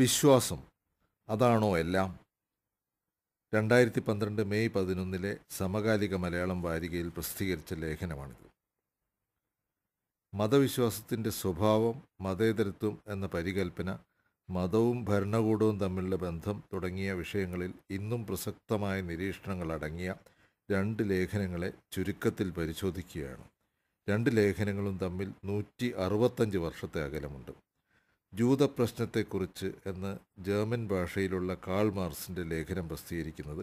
വിശ്വാസം അതാണോ എല്ലാം രണ്ടായിരത്തി പന്ത്രണ്ട് മെയ് പതിനൊന്നിലെ സമകാലിക മലയാളം വാരികയിൽ പ്രസിദ്ധീകരിച്ച ലേഖനമാണിത് മതവിശ്വാസത്തിൻ്റെ സ്വഭാവം മതേതരത്വം എന്ന പരികൽപ്പന മതവും ഭരണകൂടവും തമ്മിലുള്ള ബന്ധം തുടങ്ങിയ വിഷയങ്ങളിൽ ഇന്നും പ്രസക്തമായ നിരീക്ഷണങ്ങൾ അടങ്ങിയ രണ്ട് ലേഖനങ്ങളെ ചുരുക്കത്തിൽ പരിശോധിക്കുകയാണ് രണ്ട് ലേഖനങ്ങളും തമ്മിൽ നൂറ്റി അറുപത്തഞ്ച് വർഷത്തെ അകലമുണ്ട് ജൂതപ്രശ്നത്തെക്കുറിച്ച് എന്ന ജർമ്മൻ ഭാഷയിലുള്ള കാൾ മാർസിൻ്റെ ലേഖനം പ്രസിദ്ധീകരിക്കുന്നത്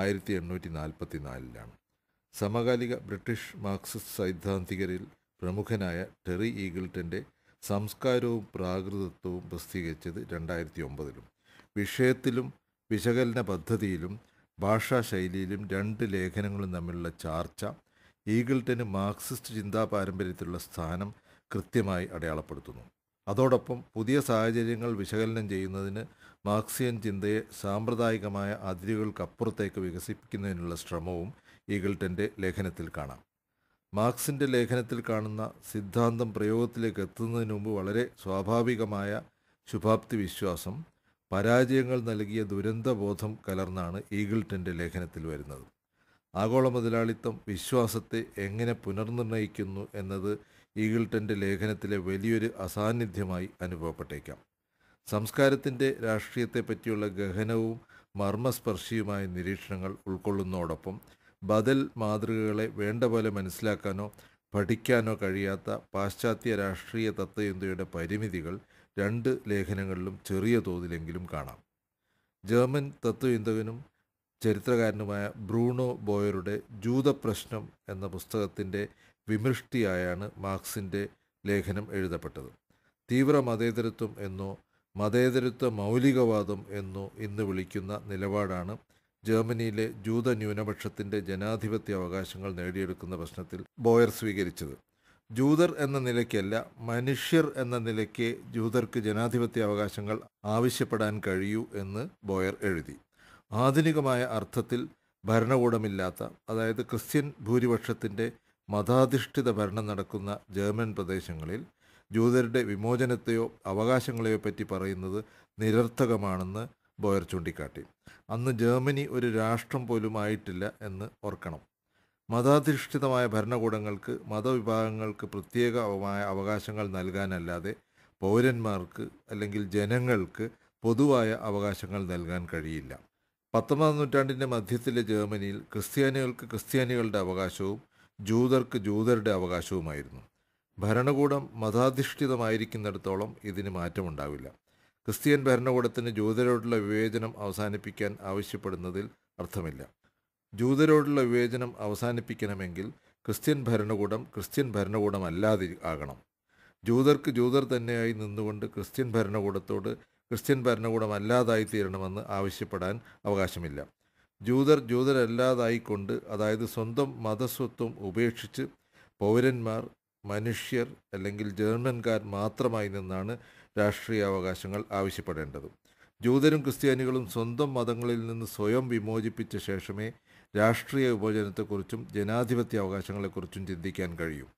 ആയിരത്തി എണ്ണൂറ്റി നാൽപ്പത്തി നാലിലാണ് സമകാലിക ബ്രിട്ടീഷ് മാർക്സിസ്റ്റ് സൈദ്ധാന്തികരിൽ പ്രമുഖനായ ടെറി ഈഗിൾട്ടൻ്റെ സംസ്കാരവും പ്രാകൃതത്വവും പ്രസിദ്ധീകരിച്ചത് രണ്ടായിരത്തി ഒമ്പതിലും വിഷയത്തിലും വിശകലന പദ്ധതിയിലും ഭാഷാശൈലിയിലും രണ്ട് ലേഖനങ്ങളും തമ്മിലുള്ള ചാർച്ച ഈഗിൾട്ടന് മാർക്സിസ്റ്റ് ചിന്താ പാരമ്പര്യത്തിലുള്ള സ്ഥാനം കൃത്യമായി അടയാളപ്പെടുത്തുന്നു അതോടൊപ്പം പുതിയ സാഹചര്യങ്ങൾ വിശകലനം ചെയ്യുന്നതിന് മാർക്സിയൻ ചിന്തയെ സാമ്പ്രദായികമായ അതിരുകൾക്കപ്പുറത്തേക്ക് വികസിപ്പിക്കുന്നതിനുള്ള ശ്രമവും ഈഗിൾട്ടൻ്റെ ലേഖനത്തിൽ കാണാം മാർക്സിൻ്റെ ലേഖനത്തിൽ കാണുന്ന സിദ്ധാന്തം പ്രയോഗത്തിലേക്ക് എത്തുന്നതിന് മുമ്പ് വളരെ സ്വാഭാവികമായ ശുഭാപ്തി വിശ്വാസം പരാജയങ്ങൾ നൽകിയ ദുരന്തബോധം കലർന്നാണ് ഈഗിൾട്ടൻ്റെ ലേഖനത്തിൽ വരുന്നത് ആഗോള മുതലാളിത്തം വിശ്വാസത്തെ എങ്ങനെ പുനർനിർണയിക്കുന്നു എന്നത് ഈഗിൾട്ടൻ്റെ ലേഖനത്തിലെ വലിയൊരു അസാന്നിധ്യമായി അനുഭവപ്പെട്ടേക്കാം സംസ്കാരത്തിൻ്റെ രാഷ്ട്രീയത്തെപ്പറ്റിയുള്ള പറ്റിയുള്ള ഗഹനവും മർമ്മസ്പർശിയുമായ നിരീക്ഷണങ്ങൾ ഉൾക്കൊള്ളുന്നതോടൊപ്പം ബദൽ മാതൃകകളെ വേണ്ട പോലെ മനസ്സിലാക്കാനോ പഠിക്കാനോ കഴിയാത്ത പാശ്ചാത്യ രാഷ്ട്രീയ തത്വചിന്തയുടെ പരിമിതികൾ രണ്ട് ലേഖനങ്ങളിലും ചെറിയ തോതിലെങ്കിലും കാണാം ജർമ്മൻ തത്വചിന്തകനും ചരിത്രകാരനുമായ ബ്രൂണോ ബോയറുടെ ജൂതപ്രശ്നം എന്ന പുസ്തകത്തിൻ്റെ വിമൃഷ്ടിയായാണ് മാർക്സിൻ്റെ ലേഖനം എഴുതപ്പെട്ടത് തീവ്ര മതേതരത്വം എന്നോ മതേതരത്വ മൗലികവാദം എന്നോ ഇന്ന് വിളിക്കുന്ന നിലപാടാണ് ജർമ്മനിയിലെ ജൂത ന്യൂനപക്ഷത്തിൻ്റെ ജനാധിപത്യ അവകാശങ്ങൾ നേടിയെടുക്കുന്ന പ്രശ്നത്തിൽ ബോയർ സ്വീകരിച്ചത് ജൂതർ എന്ന നിലയ്ക്കല്ല മനുഷ്യർ എന്ന നിലയ്ക്ക് ജൂതർക്ക് ജനാധിപത്യ അവകാശങ്ങൾ ആവശ്യപ്പെടാൻ കഴിയൂ എന്ന് ബോയർ എഴുതി ആധുനികമായ അർത്ഥത്തിൽ ഭരണകൂടമില്ലാത്ത അതായത് ക്രിസ്ത്യൻ ഭൂരിപക്ഷത്തിൻ്റെ മതാധിഷ്ഠിത ഭരണം നടക്കുന്ന ജർമ്മൻ പ്രദേശങ്ങളിൽ ജൂതരുടെ വിമോചനത്തെയോ അവകാശങ്ങളെയോ പറ്റി പറയുന്നത് നിരർത്ഥകമാണെന്ന് ബോയർ ചൂണ്ടിക്കാട്ടി അന്ന് ജർമ്മനി ഒരു രാഷ്ട്രം പോലും ആയിട്ടില്ല എന്ന് ഓർക്കണം മതാധിഷ്ഠിതമായ ഭരണകൂടങ്ങൾക്ക് മതവിഭാഗങ്ങൾക്ക് പ്രത്യേകമായ അവകാശങ്ങൾ നൽകാനല്ലാതെ പൗരന്മാർക്ക് അല്ലെങ്കിൽ ജനങ്ങൾക്ക് പൊതുവായ അവകാശങ്ങൾ നൽകാൻ കഴിയില്ല പത്തൊമ്പതാം നൂറ്റാണ്ടിൻ്റെ മധ്യത്തിലെ ജർമ്മനിയിൽ ക്രിസ്ത്യാനികൾക്ക് ക്രിസ്ത്യാനികളുടെ അവകാശവും ജൂതർക്ക് ജൂതരുടെ അവകാശവുമായിരുന്നു ഭരണകൂടം മതാധിഷ്ഠിതമായിരിക്കുന്നിടത്തോളം ഇതിന് മാറ്റമുണ്ടാവില്ല ക്രിസ്ത്യൻ ഭരണകൂടത്തിന് ജൂതരോടുള്ള വിവേചനം അവസാനിപ്പിക്കാൻ ആവശ്യപ്പെടുന്നതിൽ അർത്ഥമില്ല ജൂതരോടുള്ള വിവേചനം അവസാനിപ്പിക്കണമെങ്കിൽ ക്രിസ്ത്യൻ ഭരണകൂടം ക്രിസ്ത്യൻ ഭരണകൂടമല്ലാതെ ആകണം ജൂതർക്ക് ജൂതർ തന്നെയായി നിന്നുകൊണ്ട് ക്രിസ്ത്യൻ ഭരണകൂടത്തോട് ക്രിസ്ത്യൻ ഭരണകൂടമല്ലാതായി തീരണമെന്ന് ആവശ്യപ്പെടാൻ അവകാശമില്ല ജൂതർ ജൂതരല്ലാതായിക്കൊണ്ട് അതായത് സ്വന്തം മതസ്വത്വം ഉപേക്ഷിച്ച് പൗരന്മാർ മനുഷ്യർ അല്ലെങ്കിൽ ജർമ്മൻകാർ മാത്രമായി നിന്നാണ് രാഷ്ട്രീയ അവകാശങ്ങൾ ആവശ്യപ്പെടേണ്ടത് ജൂതരും ക്രിസ്ത്യാനികളും സ്വന്തം മതങ്ങളിൽ നിന്ന് സ്വയം വിമോചിപ്പിച്ച ശേഷമേ രാഷ്ട്രീയ വിഭജനത്തെക്കുറിച്ചും ജനാധിപത്യ അവകാശങ്ങളെക്കുറിച്ചും ചിന്തിക്കാൻ കഴിയും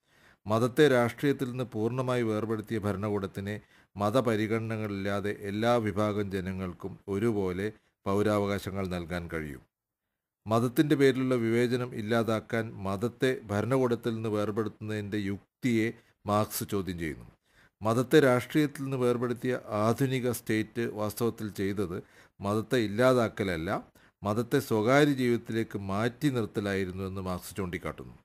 മതത്തെ രാഷ്ട്രീയത്തിൽ നിന്ന് പൂർണ്ണമായി വേർപെടുത്തിയ ഭരണകൂടത്തിനെ മതപരിഗണനകളില്ലാതെ എല്ലാ വിഭാഗം ജനങ്ങൾക്കും ഒരുപോലെ പൗരാവകാശങ്ങൾ നൽകാൻ കഴിയും മതത്തിൻ്റെ പേരിലുള്ള വിവേചനം ഇല്ലാതാക്കാൻ മതത്തെ ഭരണകൂടത്തിൽ നിന്ന് വേർപെടുത്തുന്നതിൻ്റെ യുക്തിയെ മാർക്സ് ചോദ്യം ചെയ്യുന്നു മതത്തെ രാഷ്ട്രീയത്തിൽ നിന്ന് വേർപെടുത്തിയ ആധുനിക സ്റ്റേറ്റ് വാസ്തവത്തിൽ ചെയ്തത് മതത്തെ ഇല്ലാതാക്കലല്ല മതത്തെ സ്വകാര്യ ജീവിതത്തിലേക്ക് മാറ്റി നിർത്തലായിരുന്നു എന്ന് മാർക്സ് ചൂണ്ടിക്കാട്ടുന്നു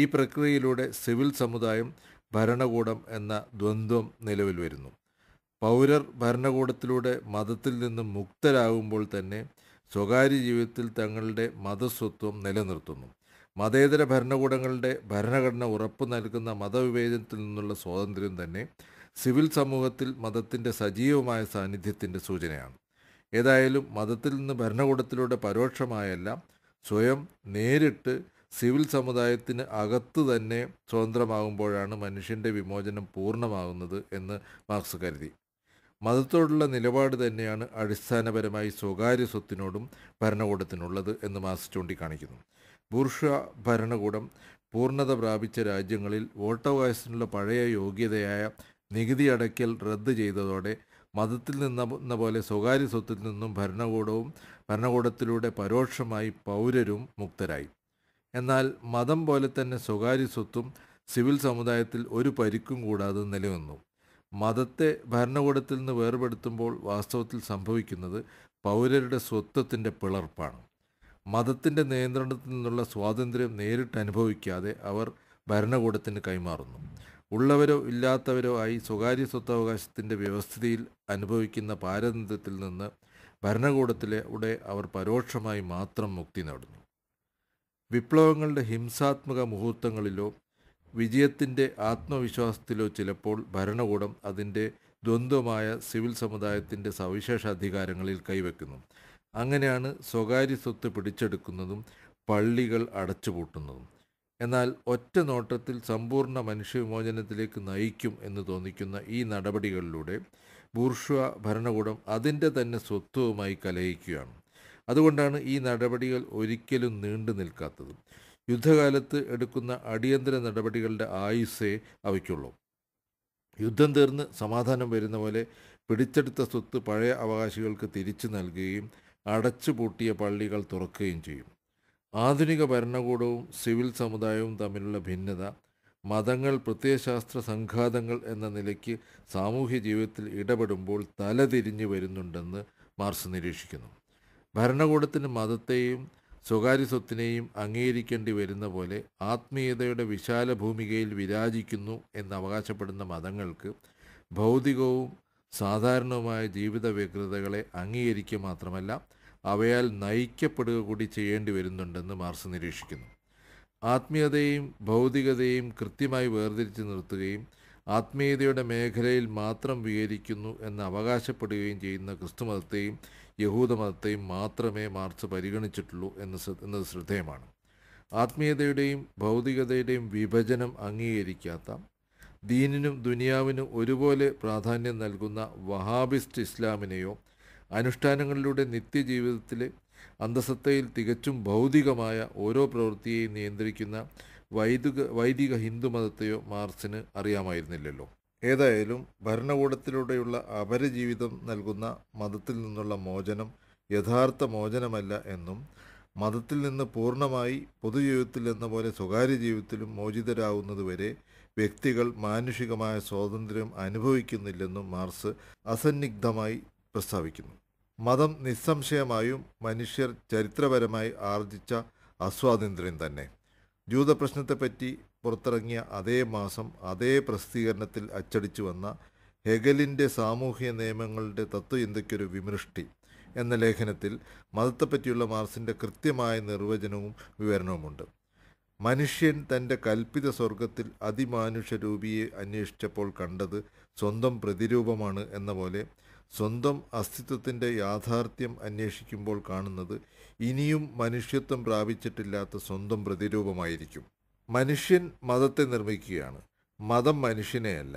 ഈ പ്രക്രിയയിലൂടെ സിവിൽ സമുദായം ഭരണകൂടം എന്ന ദ്വന്ദ്വം നിലവിൽ വരുന്നു പൗരർ ഭരണകൂടത്തിലൂടെ മതത്തിൽ നിന്ന് മുക്തരാകുമ്പോൾ തന്നെ സ്വകാര്യ ജീവിതത്തിൽ തങ്ങളുടെ മതസ്വത്വം നിലനിർത്തുന്നു മതേതര ഭരണകൂടങ്ങളുടെ ഭരണഘടന ഉറപ്പു നൽകുന്ന മതവിവേചനത്തിൽ നിന്നുള്ള സ്വാതന്ത്ര്യം തന്നെ സിവിൽ സമൂഹത്തിൽ മതത്തിൻ്റെ സജീവമായ സാന്നിധ്യത്തിൻ്റെ സൂചനയാണ് ഏതായാലും മതത്തിൽ നിന്ന് ഭരണകൂടത്തിലൂടെ പരോക്ഷമായല്ല സ്വയം നേരിട്ട് സിവിൽ സമുദായത്തിന് അകത്ത് തന്നെ സ്വതന്ത്രമാകുമ്പോഴാണ് മനുഷ്യൻ്റെ വിമോചനം പൂർണ്ണമാകുന്നത് എന്ന് മാർക്സ് കരുതി മതത്തോടുള്ള നിലപാട് തന്നെയാണ് അടിസ്ഥാനപരമായി സ്വകാര്യ സ്വത്തിനോടും ഭരണകൂടത്തിനുള്ളത് എന്ന് മാസ് ചൂണ്ടിക്കാണിക്കുന്നു ബൂർഷ ഭരണകൂടം പൂർണ്ണത പ്രാപിച്ച രാജ്യങ്ങളിൽ വോട്ടവകാശത്തിനുള്ള പഴയ യോഗ്യതയായ നികുതി അടയ്ക്കൽ റദ്ദ് ചെയ്തതോടെ മതത്തിൽ നിന്ന പോലെ സ്വകാര്യ സ്വത്തിൽ നിന്നും ഭരണകൂടവും ഭരണകൂടത്തിലൂടെ പരോക്ഷമായി പൗരരും മുക്തരായി എന്നാൽ മതം പോലെ തന്നെ സ്വകാര്യ സ്വത്തും സിവിൽ സമുദായത്തിൽ ഒരു പരിക്കും കൂടാതെ നിലനിന്നു മതത്തെ ഭരണകൂടത്തിൽ നിന്ന് വേർപെടുത്തുമ്പോൾ വാസ്തവത്തിൽ സംഭവിക്കുന്നത് പൗരരുടെ സ്വത്വത്തിൻ്റെ പിളർപ്പാണ് മതത്തിൻ്റെ നിയന്ത്രണത്തിൽ നിന്നുള്ള സ്വാതന്ത്ര്യം നേരിട്ട് അനുഭവിക്കാതെ അവർ ഭരണകൂടത്തിന് കൈമാറുന്നു ഉള്ളവരോ ഇല്ലാത്തവരോ ആയി സ്വകാര്യ സ്വത്തവകാശത്തിൻ്റെ വ്യവസ്ഥിതിയിൽ അനുഭവിക്കുന്ന പാരതന്ത്യത്തിൽ നിന്ന് ഭരണകൂടത്തിലെ ഉടെ അവർ പരോക്ഷമായി മാത്രം മുക്തി നേടുന്നു വിപ്ലവങ്ങളുടെ ഹിംസാത്മക മുഹൂർത്തങ്ങളിലോ വിജയത്തിൻ്റെ ആത്മവിശ്വാസത്തിലോ ചിലപ്പോൾ ഭരണകൂടം അതിൻ്റെ ദ്വന്ദ്വമായ സിവിൽ സമുദായത്തിൻ്റെ സവിശേഷ അധികാരങ്ങളിൽ കൈവെക്കുന്നു അങ്ങനെയാണ് സ്വകാര്യ സ്വത്ത് പിടിച്ചെടുക്കുന്നതും പള്ളികൾ അടച്ചുപൂട്ടുന്നതും എന്നാൽ ഒറ്റ നോട്ടത്തിൽ സമ്പൂർണ്ണ മനുഷ്യവിമോചനത്തിലേക്ക് നയിക്കും എന്ന് തോന്നിക്കുന്ന ഈ നടപടികളിലൂടെ ബൂർഷ്വ ഭരണകൂടം അതിൻ്റെ തന്നെ സ്വത്വവുമായി കലയിക്കുകയാണ് അതുകൊണ്ടാണ് ഈ നടപടികൾ ഒരിക്കലും നീണ്ടു നിൽക്കാത്തതും യുദ്ധകാലത്ത് എടുക്കുന്ന അടിയന്തര നടപടികളുടെ ആയുസ്സേ അവയ്ക്കുള്ളൂ യുദ്ധം തീർന്ന് സമാധാനം വരുന്ന പോലെ പിടിച്ചെടുത്ത സ്വത്ത് പഴയ അവകാശികൾക്ക് തിരിച്ചു നൽകുകയും അടച്ചുപൂട്ടിയ പള്ളികൾ തുറക്കുകയും ചെയ്യും ആധുനിക ഭരണകൂടവും സിവിൽ സമുദായവും തമ്മിലുള്ള ഭിന്നത മതങ്ങൾ പ്രത്യയശാസ്ത്ര സംഘാതങ്ങൾ എന്ന നിലയ്ക്ക് സാമൂഹ്യ ജീവിതത്തിൽ ഇടപെടുമ്പോൾ തലതിരിഞ്ഞു വരുന്നുണ്ടെന്ന് മാർസ് നിരീക്ഷിക്കുന്നു ഭരണകൂടത്തിന് മതത്തെയും സ്വകാര്യ സ്വത്തിനെയും അംഗീകരിക്കേണ്ടി വരുന്ന പോലെ ആത്മീയതയുടെ വിശാല ഭൂമികയിൽ വിരാജിക്കുന്നു എന്ന് അവകാശപ്പെടുന്ന മതങ്ങൾക്ക് ഭൗതികവും സാധാരണവുമായ ജീവിത വ്യഗ്രതകളെ അംഗീകരിക്കുക മാത്രമല്ല അവയാൽ നയിക്കപ്പെടുക കൂടി ചെയ്യേണ്ടി വരുന്നുണ്ടെന്ന് മാർസ് നിരീക്ഷിക്കുന്നു ആത്മീയതയും ഭൗതികതയും കൃത്യമായി വേർതിരിച്ചു നിർത്തുകയും ആത്മീയതയുടെ മേഖലയിൽ മാത്രം വിഹരിക്കുന്നു എന്ന് അവകാശപ്പെടുകയും ചെയ്യുന്ന ക്രിസ്തുമതത്തെയും യഹൂദമതത്തെയും മാത്രമേ മാർച്ച് പരിഗണിച്ചിട്ടുള്ളൂ എന്ന് എന്നത് ശ്രദ്ധേയമാണ് ആത്മീയതയുടെയും ഭൗതികതയുടെയും വിഭജനം അംഗീകരിക്കാത്ത ദീനിനും ദുനിയാവിനും ഒരുപോലെ പ്രാധാന്യം നൽകുന്ന വഹാബിസ്റ്റ് ഇസ്ലാമിനെയോ അനുഷ്ഠാനങ്ങളിലൂടെ നിത്യജീവിതത്തിലെ അന്തസത്തയിൽ തികച്ചും ഭൗതികമായ ഓരോ പ്രവൃത്തിയെയും നിയന്ത്രിക്കുന്ന വൈദിക വൈദിക മതത്തെയോ മാർക്സിന് അറിയാമായിരുന്നില്ലല്ലോ ഏതായാലും ഭരണകൂടത്തിലൂടെയുള്ള അപരജീവിതം നൽകുന്ന മതത്തിൽ നിന്നുള്ള മോചനം യഥാർത്ഥ മോചനമല്ല എന്നും മതത്തിൽ നിന്ന് പൂർണ്ണമായി പൊതുജീവിതത്തിൽ എന്ന പോലെ സ്വകാര്യ ജീവിതത്തിലും മോചിതരാകുന്നതുവരെ വ്യക്തികൾ മാനുഷികമായ സ്വാതന്ത്ര്യം അനുഭവിക്കുന്നില്ലെന്നും മാർസ് അസന്നിഗ്ധമായി പ്രസ്താവിക്കുന്നു മതം നിസ്സംശയമായും മനുഷ്യർ ചരിത്രപരമായി ആർജിച്ച അസ്വാതന്ത്ര്യം തന്നെ പ്രശ്നത്തെപ്പറ്റി പുറത്തിറങ്ങിയ അതേ മാസം അതേ പ്രസിദ്ധീകരണത്തിൽ അച്ചടിച്ചു വന്ന ഹെഗലിൻ്റെ സാമൂഹ്യ നിയമങ്ങളുടെ തത്വചിന്തയ്ക്കൊരു വിമൃഷ്ടി എന്ന ലേഖനത്തിൽ മതത്തെപ്പറ്റിയുള്ള മാർസിൻ്റെ കൃത്യമായ നിർവചനവും വിവരണവുമുണ്ട് മനുഷ്യൻ തൻ്റെ കൽപ്പിത സ്വർഗത്തിൽ അതിമാനുഷ്യരൂപിയെ അന്വേഷിച്ചപ്പോൾ കണ്ടത് സ്വന്തം പ്രതിരൂപമാണ് എന്ന പോലെ സ്വന്തം അസ്തിത്വത്തിൻ്റെ യാഥാർത്ഥ്യം അന്വേഷിക്കുമ്പോൾ കാണുന്നത് ഇനിയും മനുഷ്യത്വം പ്രാപിച്ചിട്ടില്ലാത്ത സ്വന്തം പ്രതിരൂപമായിരിക്കും മനുഷ്യൻ മതത്തെ നിർമ്മിക്കുകയാണ് മതം മനുഷ്യനെയല്ല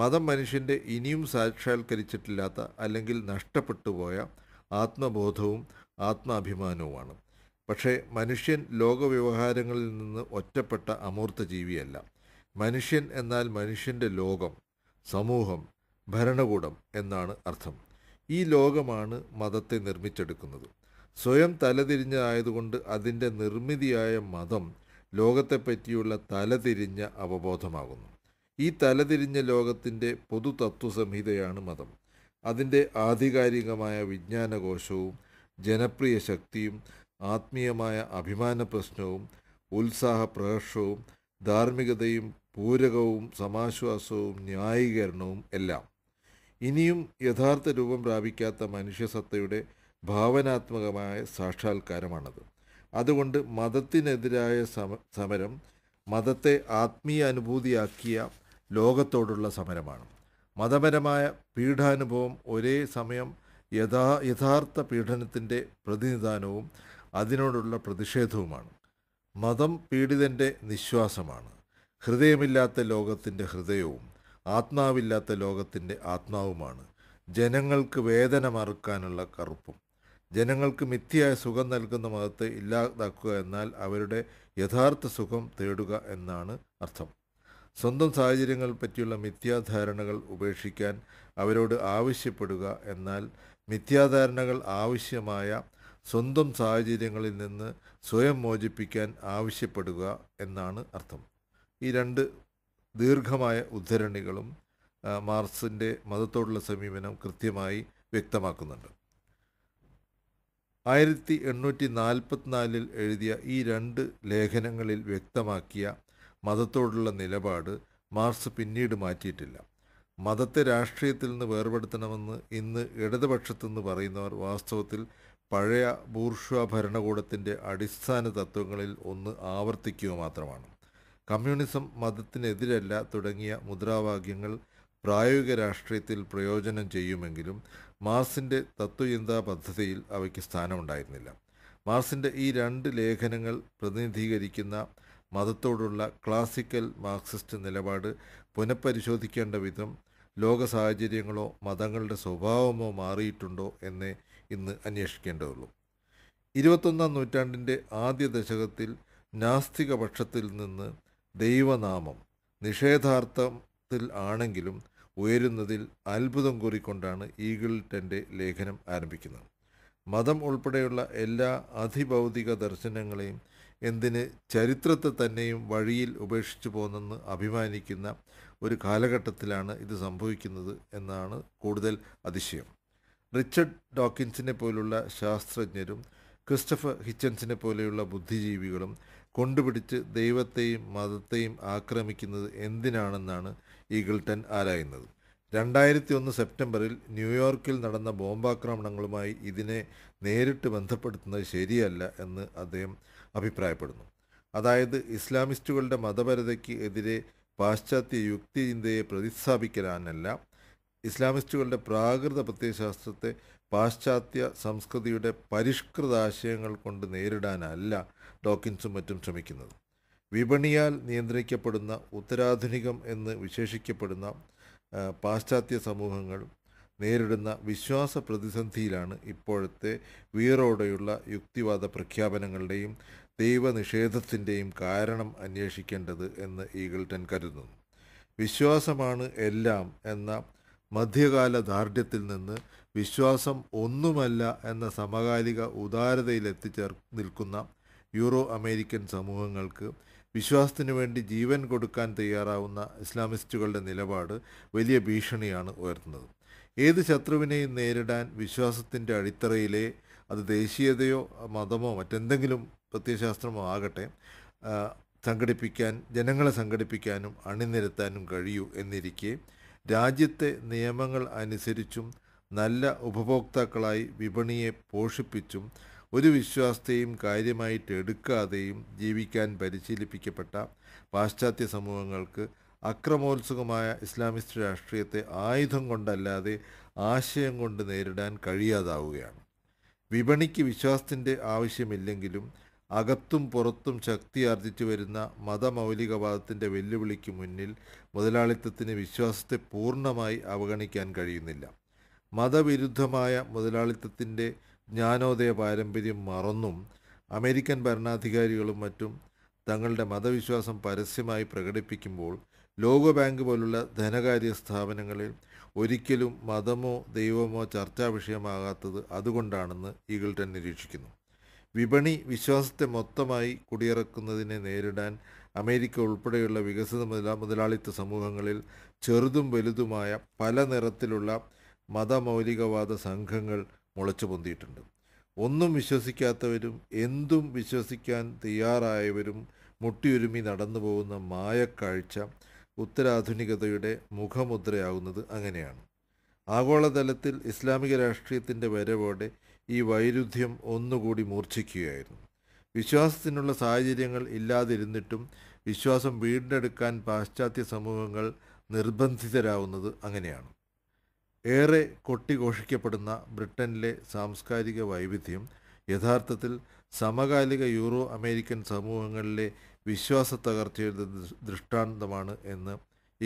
മതം മനുഷ്യൻ്റെ ഇനിയും സാക്ഷാത്കരിച്ചിട്ടില്ലാത്ത അല്ലെങ്കിൽ നഷ്ടപ്പെട്ടുപോയ ആത്മബോധവും ആത്മാഭിമാനവുമാണ് പക്ഷേ മനുഷ്യൻ ലോകവ്യവഹാരങ്ങളിൽ നിന്ന് ഒറ്റപ്പെട്ട അമൂർത്ത ജീവിയല്ല മനുഷ്യൻ എന്നാൽ മനുഷ്യൻ്റെ ലോകം സമൂഹം ഭരണകൂടം എന്നാണ് അർത്ഥം ഈ ലോകമാണ് മതത്തെ നിർമ്മിച്ചെടുക്കുന്നത് സ്വയം തലതിരിഞ്ഞതായതുകൊണ്ട് അതിൻ്റെ നിർമ്മിതിയായ മതം ലോകത്തെപ്പറ്റിയുള്ള തലതിരിഞ്ഞ അവബോധമാകുന്നു ഈ തലതിരിഞ്ഞ ലോകത്തിൻ്റെ പൊതു തത്വസംഹിതയാണ് മതം അതിൻ്റെ ആധികാരികമായ വിജ്ഞാനകോശവും ജനപ്രിയ ശക്തിയും ആത്മീയമായ അഭിമാന പ്രശ്നവും ഉത്സാഹ പ്രഹർഷവും ധാർമ്മികതയും പൂരകവും സമാശ്വാസവും ന്യായീകരണവും എല്ലാം ഇനിയും യഥാർത്ഥ രൂപം പ്രാപിക്കാത്ത മനുഷ്യസത്തയുടെ ഭാവനാത്മകമായ സാക്ഷാത്കാരമാണത് അതുകൊണ്ട് മതത്തിനെതിരായ സമ സമരം മതത്തെ ആത്മീയ അനുഭൂതിയാക്കിയ ലോകത്തോടുള്ള സമരമാണ് മതപരമായ പീഡാനുഭവം ഒരേ സമയം യഥാ യഥാർത്ഥ പീഡനത്തിൻ്റെ പ്രതിനിധാനവും അതിനോടുള്ള പ്രതിഷേധവുമാണ് മതം പീഡിതൻ്റെ നിശ്വാസമാണ് ഹൃദയമില്ലാത്ത ലോകത്തിൻ്റെ ഹൃദയവും ആത്മാവില്ലാത്ത ലോകത്തിൻ്റെ ആത്മാവുമാണ് ജനങ്ങൾക്ക് വേദന മറുക്കാനുള്ള കറുപ്പും ജനങ്ങൾക്ക് മിഥ്യയായ സുഖം നൽകുന്ന മതത്തെ ഇല്ലാതാക്കുക എന്നാൽ അവരുടെ യഥാർത്ഥ സുഖം തേടുക എന്നാണ് അർത്ഥം സ്വന്തം സാഹചര്യങ്ങൾ പറ്റിയുള്ള മിഥ്യാധാരണകൾ ഉപേക്ഷിക്കാൻ അവരോട് ആവശ്യപ്പെടുക എന്നാൽ മിഥ്യാധാരണകൾ ആവശ്യമായ സ്വന്തം സാഹചര്യങ്ങളിൽ നിന്ന് സ്വയം മോചിപ്പിക്കാൻ ആവശ്യപ്പെടുക എന്നാണ് അർത്ഥം ഈ രണ്ട് ദീർഘമായ ഉദ്ധരണികളും മാർസിൻ്റെ മതത്തോടുള്ള സമീപനം കൃത്യമായി വ്യക്തമാക്കുന്നുണ്ട് ആയിരത്തി എണ്ണൂറ്റി നാൽപ്പത്തിനാലിൽ എഴുതിയ ഈ രണ്ട് ലേഖനങ്ങളിൽ വ്യക്തമാക്കിയ മതത്തോടുള്ള നിലപാട് മാർക്സ് പിന്നീട് മാറ്റിയിട്ടില്ല മതത്തെ രാഷ്ട്രീയത്തിൽ നിന്ന് വേർപെടുത്തണമെന്ന് ഇന്ന് ഇടതുപക്ഷത്തെന്ന് പറയുന്നവർ വാസ്തവത്തിൽ പഴയ ബൂർഷ്വ ഭരണകൂടത്തിൻ്റെ അടിസ്ഥാന തത്വങ്ങളിൽ ഒന്ന് ആവർത്തിക്കുക മാത്രമാണ് കമ്മ്യൂണിസം മതത്തിനെതിരല്ല തുടങ്ങിയ മുദ്രാവാക്യങ്ങൾ പ്രായോഗിക രാഷ്ട്രീയത്തിൽ പ്രയോജനം ചെയ്യുമെങ്കിലും മാർസിൻ്റെ തത്വചിന്താ പദ്ധതിയിൽ അവയ്ക്ക് സ്ഥാനമുണ്ടായിരുന്നില്ല മാർസിൻ്റെ ഈ രണ്ട് ലേഖനങ്ങൾ പ്രതിനിധീകരിക്കുന്ന മതത്തോടുള്ള ക്ലാസിക്കൽ മാർക്സിസ്റ്റ് നിലപാട് പുനഃപരിശോധിക്കേണ്ട വിധം ലോക സാഹചര്യങ്ങളോ മതങ്ങളുടെ സ്വഭാവമോ മാറിയിട്ടുണ്ടോ എന്ന് ഇന്ന് അന്വേഷിക്കേണ്ടതുള്ളൂ ഇരുപത്തൊന്നാം നൂറ്റാണ്ടിൻ്റെ ആദ്യ ദശകത്തിൽ നാസ്തിക പക്ഷത്തിൽ നിന്ന് ദൈവനാമം നിഷേധാർത്ഥത്തിൽ ആണെങ്കിലും ഉയരുന്നതിൽ അത്ഭുതം കൂറിക്കൊണ്ടാണ് ഈഗിൾ ടെൻ്റെ ലേഖനം ആരംഭിക്കുന്നത് മതം ഉൾപ്പെടെയുള്ള എല്ലാ അതിഭൗതിക ദർശനങ്ങളെയും എന്തിന് ചരിത്രത്തെ തന്നെയും വഴിയിൽ ഉപേക്ഷിച്ചു പോകുന്നെന്ന് അഭിമാനിക്കുന്ന ഒരു കാലഘട്ടത്തിലാണ് ഇത് സംഭവിക്കുന്നത് എന്നാണ് കൂടുതൽ അതിശയം റിച്ചർഡ് ഡോക്കിൻസിനെ പോലുള്ള ശാസ്ത്രജ്ഞരും ക്രിസ്റ്റഫർ ഹിച്ചൻസിനെ പോലെയുള്ള ബുദ്ധിജീവികളും കൊണ്ടുപിടിച്ച് ദൈവത്തെയും മതത്തെയും ആക്രമിക്കുന്നത് എന്തിനാണെന്നാണ് ഈഗിൾട്ടൻ ആരായുന്നത് രണ്ടായിരത്തി ഒന്ന് സെപ്റ്റംബറിൽ ന്യൂയോർക്കിൽ നടന്ന ബോംബാക്രമണങ്ങളുമായി ഇതിനെ നേരിട്ട് ബന്ധപ്പെടുത്തുന്നത് ശരിയല്ല എന്ന് അദ്ദേഹം അഭിപ്രായപ്പെടുന്നു അതായത് ഇസ്ലാമിസ്റ്റുകളുടെ മതപരതയ്ക്ക് എതിരെ പാശ്ചാത്യ യുക്തി ചിന്തയെ പ്രതിസ്ഥാപിക്കാനല്ല ഇസ്ലാമിസ്റ്റുകളുടെ പ്രാകൃത പ്രത്യയശാസ്ത്രത്തെ പാശ്ചാത്യ സംസ്കൃതിയുടെ പരിഷ്കൃത ആശയങ്ങൾ കൊണ്ട് നേരിടാനല്ല ഡോക്കിൻസും മറ്റും ശ്രമിക്കുന്നത് വിപണിയാൽ നിയന്ത്രിക്കപ്പെടുന്ന ഉത്തരാധുനികം എന്ന് വിശേഷിക്കപ്പെടുന്ന പാശ്ചാത്യ സമൂഹങ്ങൾ നേരിടുന്ന വിശ്വാസ പ്രതിസന്ധിയിലാണ് ഇപ്പോഴത്തെ വീറോടെയുള്ള യുക്തിവാദ പ്രഖ്യാപനങ്ങളുടെയും ദൈവനിഷേധത്തിൻ്റെയും കാരണം അന്വേഷിക്കേണ്ടത് എന്ന് ഈഗിൾട്ടൻ കരുതുന്നു വിശ്വാസമാണ് എല്ലാം എന്ന മധ്യകാല ദാർഢ്യത്തിൽ നിന്ന് വിശ്വാസം ഒന്നുമല്ല എന്ന സമകാലിക ഉദാരതയിലെത്തിച്ചേർ നിൽക്കുന്ന യൂറോ അമേരിക്കൻ സമൂഹങ്ങൾക്ക് വിശ്വാസത്തിന് വേണ്ടി ജീവൻ കൊടുക്കാൻ തയ്യാറാവുന്ന ഇസ്ലാമിസ്റ്റുകളുടെ നിലപാട് വലിയ ഭീഷണിയാണ് ഉയർത്തുന്നത് ഏത് ശത്രുവിനെയും നേരിടാൻ വിശ്വാസത്തിൻ്റെ അടിത്തറയിലെ അത് ദേശീയതയോ മതമോ മറ്റെന്തെങ്കിലും പ്രത്യയശാസ്ത്രമോ ആകട്ടെ സംഘടിപ്പിക്കാൻ ജനങ്ങളെ സംഘടിപ്പിക്കാനും അണിനിരത്താനും കഴിയൂ എന്നിരിക്കെ രാജ്യത്തെ നിയമങ്ങൾ അനുസരിച്ചും നല്ല ഉപഭോക്താക്കളായി വിപണിയെ പോഷിപ്പിച്ചും ഒരു വിശ്വാസത്തെയും കാര്യമായിട്ട് എടുക്കാതെയും ജീവിക്കാൻ പരിശീലിപ്പിക്കപ്പെട്ട പാശ്ചാത്യ സമൂഹങ്ങൾക്ക് അക്രമോത്സുകമായ ഇസ്ലാമിസ്റ്റ് രാഷ്ട്രീയത്തെ ആയുധം കൊണ്ടല്ലാതെ ആശയം കൊണ്ട് നേരിടാൻ കഴിയാതാവുകയാണ് വിപണിക്ക് വിശ്വാസത്തിൻ്റെ ആവശ്യമില്ലെങ്കിലും അകത്തും പുറത്തും ശക്തി ആർജിച്ചു വരുന്ന മതമൗലികവാദത്തിൻ്റെ വെല്ലുവിളിക്ക് മുന്നിൽ മുതലാളിത്തത്തിന് വിശ്വാസത്തെ പൂർണ്ണമായി അവഗണിക്കാൻ കഴിയുന്നില്ല മതവിരുദ്ധമായ മുതലാളിത്തത്തിൻ്റെ ജ്ഞാനോദയ പാരമ്പര്യം മറന്നും അമേരിക്കൻ ഭരണാധികാരികളും മറ്റും തങ്ങളുടെ മതവിശ്വാസം പരസ്യമായി പ്രകടിപ്പിക്കുമ്പോൾ ലോകബാങ്ക് പോലുള്ള ധനകാര്യ സ്ഥാപനങ്ങളിൽ ഒരിക്കലും മതമോ ദൈവമോ ചർച്ചാ വിഷയമാകാത്തത് അതുകൊണ്ടാണെന്ന് ഈഗിൾട്ടൻ നിരീക്ഷിക്കുന്നു വിപണി വിശ്വാസത്തെ മൊത്തമായി കുടിയിറക്കുന്നതിനെ നേരിടാൻ അമേരിക്ക ഉൾപ്പെടെയുള്ള വികസിത മുതല മുതലാളിത്ത സമൂഹങ്ങളിൽ ചെറുതും വലുതുമായ പല നിറത്തിലുള്ള മതമൗലികവാദ സംഘങ്ങൾ മുളച്ചു പൊന്തിയിട്ടുണ്ട് ഒന്നും വിശ്വസിക്കാത്തവരും എന്തും വിശ്വസിക്കാൻ തയ്യാറായവരും മുട്ടിയുരുമി നടന്നു പോകുന്ന മായക്കാഴ്ച ഉത്തരാധുനികതയുടെ മുഖമുദ്രയാകുന്നത് അങ്ങനെയാണ് ആഗോളതലത്തിൽ ഇസ്ലാമിക രാഷ്ട്രീയത്തിൻ്റെ വരവോടെ ഈ വൈരുദ്ധ്യം ഒന്നുകൂടി മൂർച്ഛിക്കുകയായിരുന്നു വിശ്വാസത്തിനുള്ള സാഹചര്യങ്ങൾ ഇല്ലാതിരുന്നിട്ടും വിശ്വാസം വീണ്ടെടുക്കാൻ പാശ്ചാത്യ സമൂഹങ്ങൾ നിർബന്ധിതരാവുന്നത് അങ്ങനെയാണ് ഏറെ കൊട്ടിഘോഷിക്കപ്പെടുന്ന ബ്രിട്ടനിലെ സാംസ്കാരിക വൈവിധ്യം യഥാർത്ഥത്തിൽ സമകാലിക യൂറോ അമേരിക്കൻ സമൂഹങ്ങളിലെ വിശ്വാസ തകർച്ചയുടെ ദൃഷ്ടാന്തമാണ് എന്ന്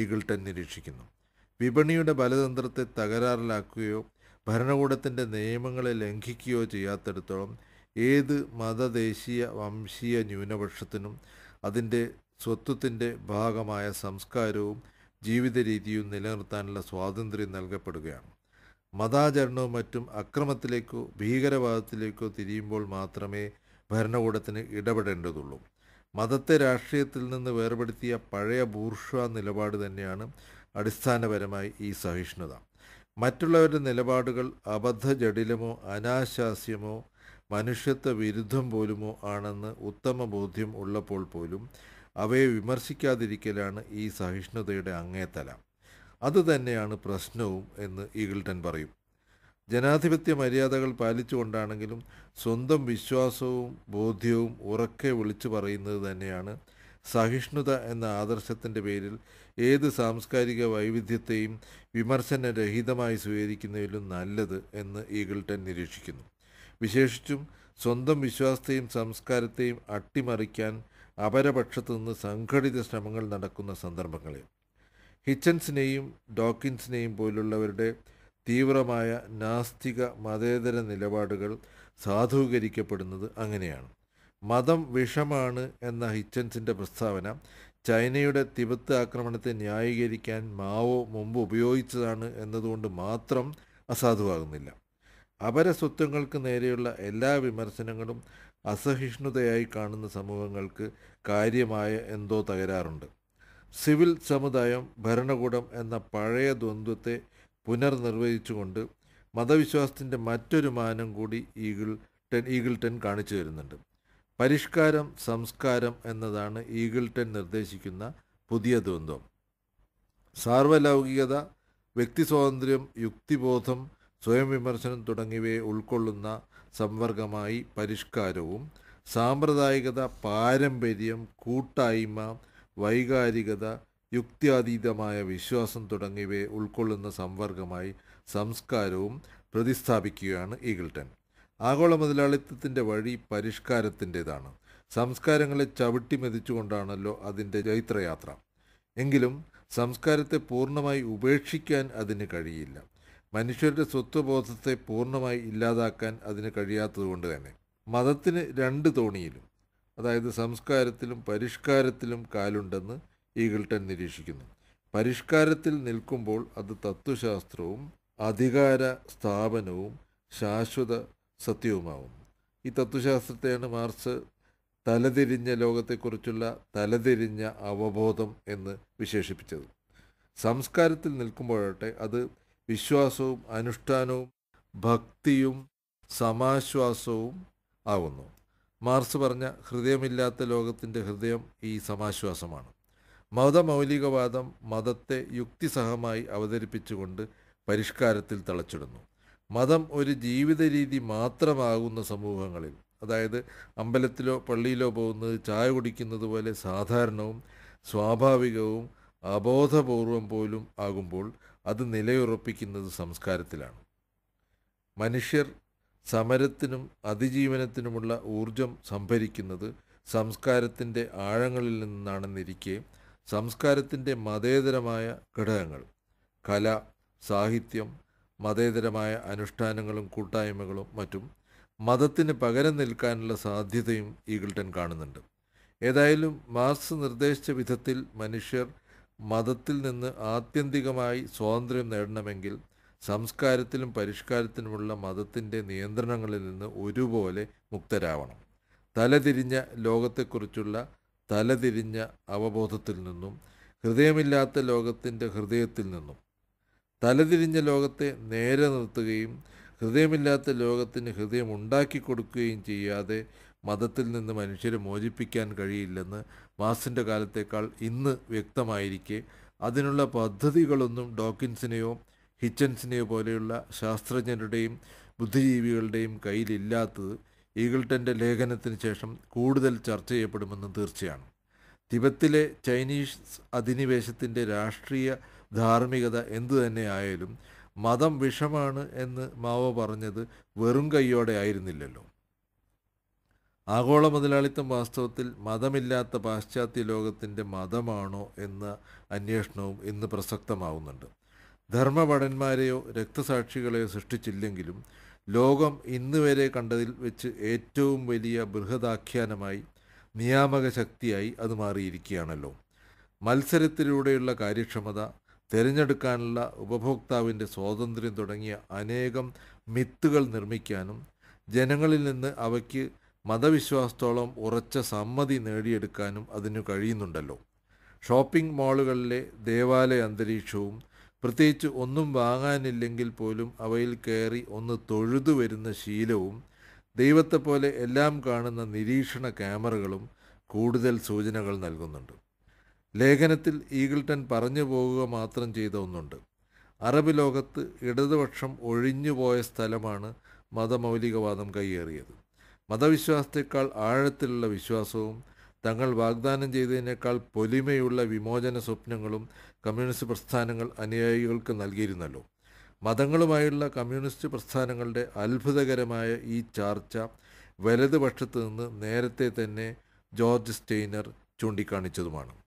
ഈഗിൾട്ടൻ നിരീക്ഷിക്കുന്നു വിപണിയുടെ ബലതന്ത്രത്തെ തകരാറിലാക്കുകയോ ഭരണകൂടത്തിൻ്റെ നിയമങ്ങളെ ലംഘിക്കുകയോ ചെയ്യാത്തിടത്തോളം ഏത് മതദേശീയ വംശീയ ന്യൂനപക്ഷത്തിനും അതിൻ്റെ സ്വത്വത്തിൻ്റെ ഭാഗമായ സംസ്കാരവും ജീവിത രീതിയും നിലനിർത്താനുള്ള സ്വാതന്ത്ര്യം നൽകപ്പെടുകയാണ് മതാചരണവും മറ്റും അക്രമത്തിലേക്കോ ഭീകരവാദത്തിലേക്കോ തിരിയുമ്പോൾ മാത്രമേ ഭരണകൂടത്തിന് ഇടപെടേണ്ടതുള്ളൂ മതത്തെ രാഷ്ട്രീയത്തിൽ നിന്ന് വേർപെടുത്തിയ പഴയ ബൂർഷ നിലപാട് തന്നെയാണ് അടിസ്ഥാനപരമായി ഈ സഹിഷ്ണുത മറ്റുള്ളവരുടെ നിലപാടുകൾ ജടിലമോ അനാശാസ്യമോ മനുഷ്യത്വ വിരുദ്ധം പോലുമോ ആണെന്ന് ഉത്തമ ബോധ്യം ഉള്ളപ്പോൾ പോലും അവയെ വിമർശിക്കാതിരിക്കലാണ് ഈ സഹിഷ്ണുതയുടെ അങ്ങേത്തല അതുതന്നെയാണ് പ്രശ്നവും എന്ന് ഈഗിൾട്ടൻ പറയും ജനാധിപത്യ മര്യാദകൾ പാലിച്ചുകൊണ്ടാണെങ്കിലും സ്വന്തം വിശ്വാസവും ബോധ്യവും ഉറക്കെ വിളിച്ചു പറയുന്നത് തന്നെയാണ് സഹിഷ്ണുത എന്ന ആദർശത്തിൻ്റെ പേരിൽ ഏത് സാംസ്കാരിക വൈവിധ്യത്തെയും വിമർശനരഹിതമായി സ്വീകരിക്കുന്നതിലും നല്ലത് എന്ന് ഈഗിൾട്ടൻ നിരീക്ഷിക്കുന്നു വിശേഷിച്ചും സ്വന്തം വിശ്വാസത്തെയും സംസ്കാരത്തെയും അട്ടിമറിക്കാൻ അപരപക്ഷത്തു നിന്ന് സംഘടിത ശ്രമങ്ങൾ നടക്കുന്ന സന്ദർഭങ്ങളിൽ ഹിച്ചൻസിനെയും ഡോക്കിൻസിനെയും പോലുള്ളവരുടെ തീവ്രമായ നാസ്തിക മതേതര നിലപാടുകൾ സാധൂകരിക്കപ്പെടുന്നത് അങ്ങനെയാണ് മതം വിഷമാണ് എന്ന ഹിച്ചൻസിൻ്റെ പ്രസ്താവന ചൈനയുടെ തിബത്ത് ആക്രമണത്തെ ന്യായീകരിക്കാൻ മാവോ മുമ്പ് ഉപയോഗിച്ചതാണ് എന്നതുകൊണ്ട് മാത്രം അസാധുവാകുന്നില്ല അപരസ്വത്വങ്ങൾക്ക് നേരെയുള്ള എല്ലാ വിമർശനങ്ങളും അസഹിഷ്ണുതയായി കാണുന്ന സമൂഹങ്ങൾക്ക് കാര്യമായ എന്തോ തകരാറുണ്ട് സിവിൽ സമുദായം ഭരണകൂടം എന്ന പഴയ ദ്വന്ദ്വത്തെ പുനർനിർവഹിച്ചുകൊണ്ട് മതവിശ്വാസത്തിൻ്റെ മറ്റൊരു മാനം കൂടി ഈഗിൾ ടെൻ ഈഗിൾ ടെൻ കാണിച്ചു തരുന്നുണ്ട് പരിഷ്കാരം സംസ്കാരം എന്നതാണ് ഈഗിൾ ടെൻ നിർദ്ദേശിക്കുന്ന പുതിയ ദ്വന്ദ്വം സാർവലൗകികത വ്യക്തി സ്വാതന്ത്ര്യം യുക്തിബോധം സ്വയം വിമർശനം തുടങ്ങിയവയെ ഉൾക്കൊള്ളുന്ന സംവർഗമായി പരിഷ്കാരവും സാമ്പ്രദായികത പാരമ്പര്യം കൂട്ടായ്മ വൈകാരികത യുക്തിയാതീതമായ വിശ്വാസം തുടങ്ങിയവയെ ഉൾക്കൊള്ളുന്ന സംവർഗമായി സംസ്കാരവും പ്രതിസ്ഥാപിക്കുകയാണ് ഈഗിൾട്ടൻ ആഗോള മുതലാളിത്തത്തിൻ്റെ വഴി പരിഷ്കാരത്തിൻ്റേതാണ് സംസ്കാരങ്ങളെ ചവിട്ടി മെതിച്ചുകൊണ്ടാണല്ലോ അതിൻ്റെ ചൈത്രയാത്ര എങ്കിലും സംസ്കാരത്തെ പൂർണ്ണമായി ഉപേക്ഷിക്കാൻ അതിന് കഴിയില്ല മനുഷ്യരുടെ സ്വത്വബോധത്തെ പൂർണ്ണമായി ഇല്ലാതാക്കാൻ അതിന് കഴിയാത്തതുകൊണ്ട് തന്നെ മതത്തിന് രണ്ട് തോണിയിലും അതായത് സംസ്കാരത്തിലും പരിഷ്കാരത്തിലും കാലുണ്ടെന്ന് ഈഗിൾട്ടൻ നിരീക്ഷിക്കുന്നു പരിഷ്കാരത്തിൽ നിൽക്കുമ്പോൾ അത് തത്വശാസ്ത്രവും അധികാര സ്ഥാപനവും ശാശ്വത സത്യവുമാവും ഈ തത്വശാസ്ത്രത്തെയാണ് മാർസ് തലതിരിഞ്ഞ ലോകത്തെക്കുറിച്ചുള്ള തലതിരിഞ്ഞ അവബോധം എന്ന് വിശേഷിപ്പിച്ചത് സംസ്കാരത്തിൽ നിൽക്കുമ്പോഴാട്ടെ അത് വിശ്വാസവും അനുഷ്ഠാനവും ഭക്തിയും സമാശ്വാസവും ആകുന്നു മാർസ് പറഞ്ഞ ഹൃദയമില്ലാത്ത ലോകത്തിൻ്റെ ഹൃദയം ഈ സമാശ്വാസമാണ് മതമൗലികവാദം മതത്തെ യുക്തിസഹമായി അവതരിപ്പിച്ചുകൊണ്ട് പരിഷ്കാരത്തിൽ തളച്ചിടുന്നു മതം ഒരു ജീവിത രീതി മാത്രമാകുന്ന സമൂഹങ്ങളിൽ അതായത് അമ്പലത്തിലോ പള്ളിയിലോ പോകുന്നത് ചായ കുടിക്കുന്നത് പോലെ സാധാരണവും സ്വാഭാവികവും അബോധപൂർവം പോലും ആകുമ്പോൾ അത് നിലയുറപ്പിക്കുന്നത് സംസ്കാരത്തിലാണ് മനുഷ്യർ സമരത്തിനും അതിജീവനത്തിനുമുള്ള ഊർജം സംഭരിക്കുന്നത് സംസ്കാരത്തിൻ്റെ ആഴങ്ങളിൽ നിന്നാണെന്നിരിക്കെ സംസ്കാരത്തിൻ്റെ മതേതരമായ ഘടകങ്ങൾ കല സാഹിത്യം മതേതരമായ അനുഷ്ഠാനങ്ങളും കൂട്ടായ്മകളും മറ്റും മതത്തിന് പകരം നിൽക്കാനുള്ള സാധ്യതയും ഈഗിൾട്ടൻ കാണുന്നുണ്ട് ഏതായാലും മാർക്സ് നിർദ്ദേശിച്ച വിധത്തിൽ മനുഷ്യർ മതത്തിൽ നിന്ന് ആത്യന്തികമായി സ്വാതന്ത്ര്യം നേടണമെങ്കിൽ സംസ്കാരത്തിലും പരിഷ്കാരത്തിലുമുള്ള മതത്തിൻ്റെ നിയന്ത്രണങ്ങളിൽ നിന്ന് ഒരുപോലെ മുക്തരാവണം തലതിരിഞ്ഞ ലോകത്തെക്കുറിച്ചുള്ള തലതിരിഞ്ഞ അവബോധത്തിൽ നിന്നും ഹൃദയമില്ലാത്ത ലോകത്തിൻ്റെ ഹൃദയത്തിൽ നിന്നും തലതിരിഞ്ഞ ലോകത്തെ നേരെ നിർത്തുകയും ഹൃദയമില്ലാത്ത ലോകത്തിന് ഹൃദയം ഉണ്ടാക്കി കൊടുക്കുകയും ചെയ്യാതെ മതത്തിൽ നിന്ന് മനുഷ്യരെ മോചിപ്പിക്കാൻ കഴിയില്ലെന്ന് മാസിൻ്റെ കാലത്തേക്കാൾ ഇന്ന് വ്യക്തമായിരിക്കെ അതിനുള്ള പദ്ധതികളൊന്നും ഡോക്കിൻസിനെയോ ഹിച്ചൻസിനെയോ പോലെയുള്ള ശാസ്ത്രജ്ഞരുടെയും ബുദ്ധിജീവികളുടെയും കയ്യിലില്ലാത്തത് ഈഗിൾട്ടൻ്റെ ലേഖനത്തിന് ശേഷം കൂടുതൽ ചർച്ച ചെയ്യപ്പെടുമെന്ന് തീർച്ചയാണ് തിബത്തിലെ ചൈനീസ് അധിനിവേശത്തിൻ്റെ രാഷ്ട്രീയ ധാർമ്മികത എന്തു തന്നെയായാലും മതം വിഷമാണ് എന്ന് മാവോ പറഞ്ഞത് വെറും കയ്യോടെ ആയിരുന്നില്ലല്ലോ ആഗോള മുതലാളിത്തം വാസ്തവത്തിൽ മതമില്ലാത്ത പാശ്ചാത്യ ലോകത്തിൻ്റെ മതമാണോ എന്ന അന്വേഷണവും ഇന്ന് പ്രസക്തമാവുന്നുണ്ട് ധർമ്മഭടന്മാരെയോ രക്തസാക്ഷികളെയോ സൃഷ്ടിച്ചില്ലെങ്കിലും ലോകം ഇന്ന് വരെ കണ്ടതിൽ വെച്ച് ഏറ്റവും വലിയ ബൃഹദാഖ്യാനമായി നിയാമക ശക്തിയായി അത് മാറിയിരിക്കുകയാണല്ലോ മത്സരത്തിലൂടെയുള്ള കാര്യക്ഷമത തിരഞ്ഞെടുക്കാനുള്ള ഉപഭോക്താവിൻ്റെ സ്വാതന്ത്ര്യം തുടങ്ങിയ അനേകം മിത്തുകൾ നിർമ്മിക്കാനും ജനങ്ങളിൽ നിന്ന് അവയ്ക്ക് മതവിശ്വാസത്തോളം ഉറച്ച സമ്മതി നേടിയെടുക്കാനും അതിനു കഴിയുന്നുണ്ടല്ലോ ഷോപ്പിംഗ് മാളുകളിലെ ദേവാലയ അന്തരീക്ഷവും പ്രത്യേകിച്ച് ഒന്നും വാങ്ങാനില്ലെങ്കിൽ പോലും അവയിൽ കയറി ഒന്ന് തൊഴുതു വരുന്ന ശീലവും ദൈവത്തെപ്പോലെ എല്ലാം കാണുന്ന നിരീക്ഷണ ക്യാമറകളും കൂടുതൽ സൂചനകൾ നൽകുന്നുണ്ട് ലേഖനത്തിൽ ഈഗിൾട്ടൺ പറഞ്ഞു പോകുക മാത്രം ചെയ്ത ഒന്നുണ്ട് അറബ് ലോകത്ത് ഇടതുപക്ഷം ഒഴിഞ്ഞുപോയ സ്ഥലമാണ് മതമൗലികവാദം കൈയേറിയത് മതവിശ്വാസത്തെക്കാൾ ആഴത്തിലുള്ള വിശ്വാസവും തങ്ങൾ വാഗ്ദാനം ചെയ്തതിനേക്കാൾ പൊലിമയുള്ള വിമോചന സ്വപ്നങ്ങളും കമ്മ്യൂണിസ്റ്റ് പ്രസ്ഥാനങ്ങൾ അനുയായികൾക്ക് നൽകിയിരുന്നല്ലോ മതങ്ങളുമായുള്ള കമ്മ്യൂണിസ്റ്റ് പ്രസ്ഥാനങ്ങളുടെ അത്ഭുതകരമായ ഈ ചർച്ച വലതുപക്ഷത്ത് നിന്ന് നേരത്തെ തന്നെ ജോർജ് സ്റ്റെയ്നർ ചൂണ്ടിക്കാണിച്ചതുമാണ്